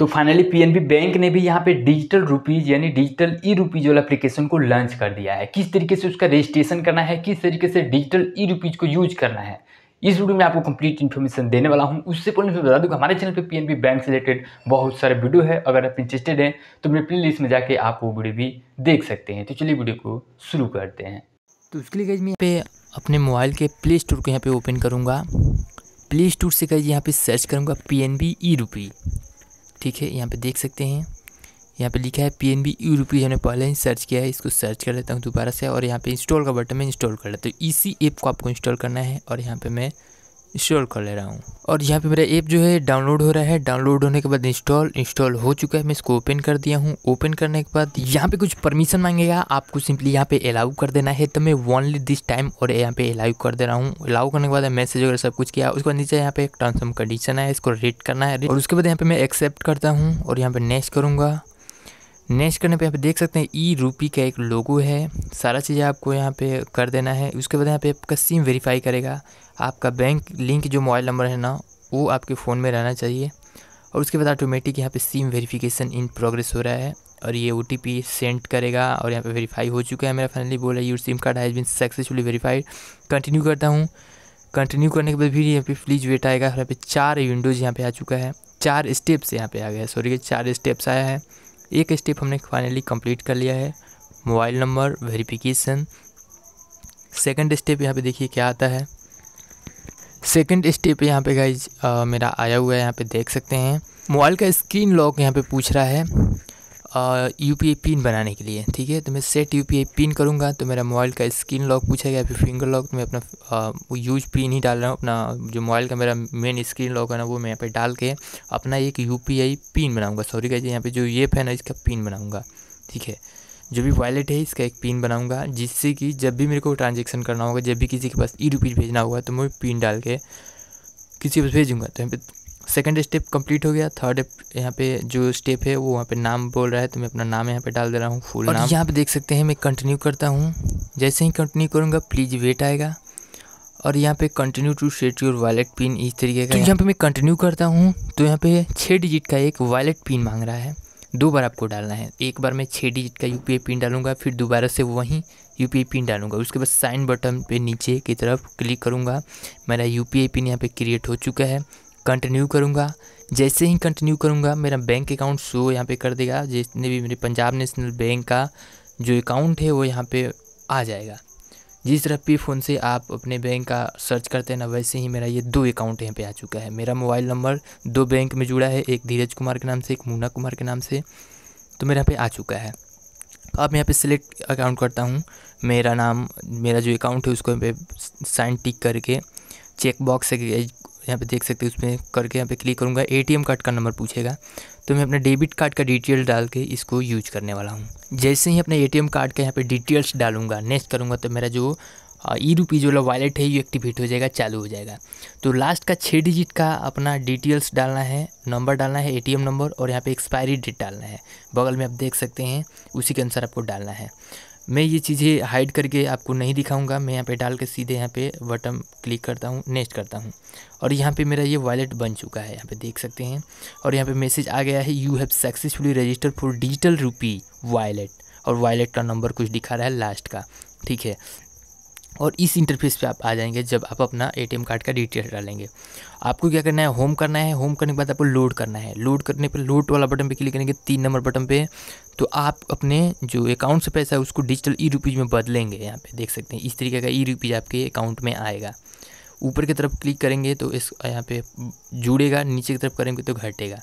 तो finally PNB bank ने भी यहाँ पे डिजिटल रुपीज़ यानी डिजिटल ई रुपीज़ वाला एप्लीकेशन को लॉन्च कर दिया है किस तरीके से उसका रजिस्ट्रेशन करना है किस तरीके से डिजिटल ई रुपीज़ को यूज करना है इस वीडियो में आपको कंप्लीट इन्फॉर्मेशन देने वाला हूँ उससे पहले मैं बता दूँ हमारे चैनल पे पीएनबी बैंक से रिलेटेड बहुत सारे वीडियो है अगर आप इंटरेस्टेड हैं तो मेरे प्ले लिस्ट में जाके आप वो वीडियो भी देख सकते हैं तो चलिए वीडियो को शुरू करते हैं तो उसके लिए कहीं मैं पे अपने मोबाइल के प्ले स्टोर को यहाँ पे ओपन करूँगा प्ले स्टोर से कहीं यहाँ पे सर्च करूँगा P N B E rupee ठीक है यहाँ पे देख सकते हैं यहाँ पे लिखा है पी एन बी यू रूपी हमने पहले ही सर्च किया है इसको सर्च कर लेता हूँ दोबारा से और यहाँ पे इंस्टॉल का बटन में इंस्टॉल कर लेता हूँ इसी ऐप को आपको इंस्टॉल करना है और यहाँ पे मैं इंस्टॉल कर ले रहा हूँ और यहाँ पे मेरा ऐप जो है डाउनलोड हो रहा है डाउनलोड होने के बाद इंस्टॉल इंस्टॉल हो चुका है मैं इसको ओपन कर दिया हूँ ओपन करने के बाद यहाँ पे कुछ परमिशन मांगेगा आपको सिंपली यहाँ पे अलाउ कर देना है तो मैं वनली दिस टाइम और यहाँ पे अलाउ कर दे रहा हूँ अलाउ करने के बाद मैसेज वगैरह सब कुछ किया उसके बाद नीचे यहाँ पे एक टर्म्स एंड कंडीशन है इसको रीड करना है और उसके बाद यहाँ पे मैं एक्सेप्ट करता हूँ और यहाँ पे नेक्स्ट करूँगा नेक्स्ट करने पे यहाँ पे देख सकते हैं ई e रूपी का एक लोगो है सारा चीज़ें आपको यहाँ पे कर देना है उसके बाद यहाँ पे आपका सिम वेरीफाई करेगा आपका बैंक लिंक जो मोबाइल नंबर है ना वो आपके फ़ोन में रहना चाहिए और उसके बाद ऑटोमेटिक यहाँ पे सिम वेरीफिकेशन इन प्रोग्रेस हो रहा है और ये ओ सेंड करेगा और यहाँ पर वेरीफाई हो चुका है मेरा फाइनली बोल रहा है SIM card has been successfully verified continue करता हूँ कंटिन्यू करने के बाद फिर यहाँ पर फ्लीज वेट आएगा यहाँ पे चार विंडोज़ यहाँ पे आ चुका है चार स्टेप्स यहाँ पर आ गया है सॉरी चार स्टेप्स आया है एक स्टेप हमने फाइनली कंप्लीट कर लिया है mobile number verification second step यहाँ पे देखिए क्या आता है सेकंड स्टेप यहाँ पे गाइज मेरा आया हुआ है यहाँ पे देख सकते हैं मोबाइल का स्क्रीन लॉक यहाँ पे पूछ रहा है यू पी आई पिन बनाने के लिए ठीक है तो मैं set U P I PIN करूँगा तो मेरा मोबाइल का स्क्रीन लॉक पूछेगा या फिर फिंगर लॉक तो मैं अपना यूज पिन ही डाल रहा हूँ अपना जो मोबाइल का मेरा मेन स्क्रीन लॉक है ना वो मैं यहाँ पे डाल के अपना एक यू पी आई पिन बनाऊँगा सॉरी कहिए यहाँ पे जो ये है ना इसका पिन बनाऊँगा ठीक है जो भी वॉलेट है इसका एक पिन बनाऊँगा जिससे कि जब भी मेरे को ट्रांजेक्शन करना होगा जब भी किसी के पास ई रुपीज़ भेजना होगा तो मैं पिन डाल के किसी के पास भेजूँगा तो यहाँ पर सेकेंड स्टेप कंप्लीट हो गया थर्ड यहाँ पे जो स्टेप है वो वहाँ पे नाम बोल रहा है तो मैं अपना नाम यहाँ पे डाल दे रहा हूँ फुल नाम यहाँ पे देख सकते हैं मैं कंटिन्यू करता हूँ जैसे ही कंटिन्यू करूँगा प्लीज़ वेट आएगा और यहाँ पे continue to set your wallet PIN इस तरीके का तो यहाँ पे मैं कंटिन्यू करता हूँ तो यहाँ पे छः डिजिट का एक वॉलेट पिन मांग रहा है दो बार आपको डालना है एक बार मैं छः डिजिट का यू पिन डालूंगा फिर दोबारा से वहीं यूपीआई पिन डालूंगा उसके बाद साइन बटन पे नीचे की तरफ क्लिक करूँगा मेरा यूपीआई पिन यहाँ पे क्रिएट हो चुका है कंटिन्यू करूँगा जैसे ही कंटिन्यू करूँगा मेरा बैंक अकाउंट शो यहाँ पे कर देगा जिसने भी मेरे पंजाब नेशनल बैंक का जो अकाउंट है वो यहाँ पे आ जाएगा जिस तरह पे फ़ोन से आप अपने बैंक का सर्च करते हैं ना वैसे ही मेरा ये दो अकाउंट यहाँ पे आ चुका है मेरा मोबाइल नंबर दो बैंक में जुड़ा है एक धीरज कुमार के नाम से एक मूना कुमार के नाम से तो मेरे यहाँ पर आ चुका है तो अब यहाँ पे सिलेक्ट अकाउंट करता हूँ मेरा नाम मेरा जो अकाउंट है उसको यहाँ पे साइन टिक करके चेक बॉक्स यहाँ पे देख सकते हैं उसमें करके यहाँ पे क्लिक करूँगा एटीएम कार्ड का नंबर पूछेगा तो मैं अपने डेबिट कार्ड का डिटेल डाल के इसको यूज करने वाला हूँ जैसे ही अपने एटीएम कार्ड का यहाँ पे डिटेल्स डालूंगा नेक्स्ट करूँगा तो मेरा जो ई रूपी जो वॉलेट है ये एक्टिवेट हो जाएगा चालू हो जाएगा तो लास्ट का छः डिजिट का अपना डिटेल्स डालना है नंबर डालना है एम नंबर और यहाँ पे एक्सपायरी डेट डालना है बगल में आप देख सकते हैं उसी के अनुसार आपको डालना है मैं ये चीज़ें हाइड करके आपको नहीं दिखाऊंगा मैं यहाँ पे डाल के सीधे यहाँ पे बटन क्लिक करता हूँ नेक्स्ट करता हूँ और यहाँ पे मेरा ये वॉलेट बन चुका है यहाँ पे देख सकते हैं और यहाँ पे मैसेज आ गया है you have successfully register for digital rupee wallet और वॉलेट का नंबर कुछ दिखा रहा है लास्ट का ठीक है और इस इंटरफेस पे आप आ जाएंगे जब आप अपना एटीएम कार्ड का डिटेल डालेंगे आपको क्या करना है होम करना है होम करने के बाद आपको लोड करना है लोड करने पर लोड वाला बटन पे क्लिक करेंगे तीन नंबर बटन पे तो आप अपने जो अकाउंट से पैसा है उसको डिजिटल ई रुपीज़ में बदलेंगे यहाँ पे देख सकते हैं इस तरीके का ई रुपीज़ आपके अकाउंट में आएगा ऊपर की तरफ क्लिक करेंगे तो इस यहाँ पे जुड़ेगा नीचे की तरफ करेंगे तो घटेगा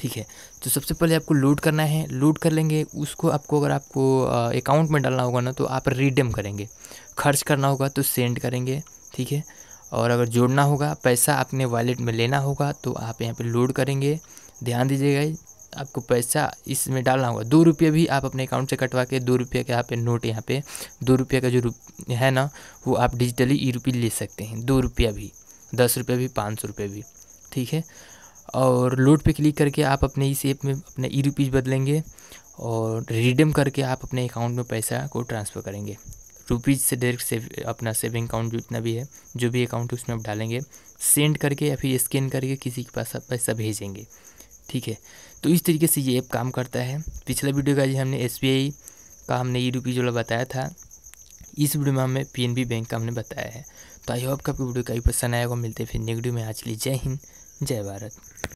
ठीक है तो सबसे पहले आपको लोड करना है लोड कर लेंगे उसको आपको अगर आपको अकाउंट में डालना होगा ना तो आप रिडेम करेंगे खर्च करना होगा तो सेंड करेंगे ठीक है और अगर जोड़ना होगा पैसा अपने वॉलेट में लेना होगा तो आप यहाँ पे लोड करेंगे ध्यान दीजिएगा आपको पैसा इसमें डालना होगा दो रुपये भी आप अपने अकाउंट से कटवा के दो रुपये का यहाँ पे नोट यहाँ पे दो रुपये का जो रुप है ना वो आप डिजिटली ई रुपी ले सकते हैं दो रुपया भी दस रुपये भी पाँच सौ रुपये भी ठीक है और लोड पे क्लिक करके आप अपने इस ऐप में अपने ई रुपीज़ बदलेंगे और रिडीम करके आप अपने अकाउंट में पैसा को ट्रांसफ़र करेंगे रुपीज़ से डायरेक्ट सेव अपना सेविंग अकाउंट जितना भी है जो भी अकाउंट है उसमें आप डालेंगे सेंड करके या फिर स्कैन करके किसी के पास आप पैसा भेजेंगे ठीक है तो इस तरीके से ये ऐप काम करता है पिछला वीडियो का जी हमने एस का हमने ई रूपी वाला बताया था इस वीडियो में हमें पी बैंक का हमने बताया है तो आई होप का वीडियो वीडियो काफ़ी पसंद आएगा मिलते हैं फिर नेगेटिव में आज लिए जय हिंद जय भारत